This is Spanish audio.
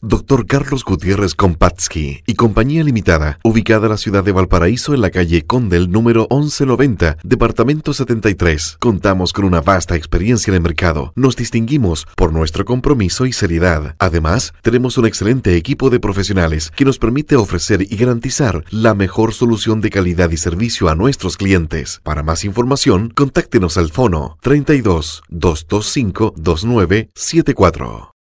Doctor Carlos Gutiérrez Compatsky y Compañía Limitada, ubicada en la ciudad de Valparaíso en la calle Condel número 1190, departamento 73. Contamos con una vasta experiencia en el mercado. Nos distinguimos por nuestro compromiso y seriedad. Además, tenemos un excelente equipo de profesionales que nos permite ofrecer y garantizar la mejor solución de calidad y servicio a nuestros clientes. Para más información, contáctenos al fono 32 225 2974.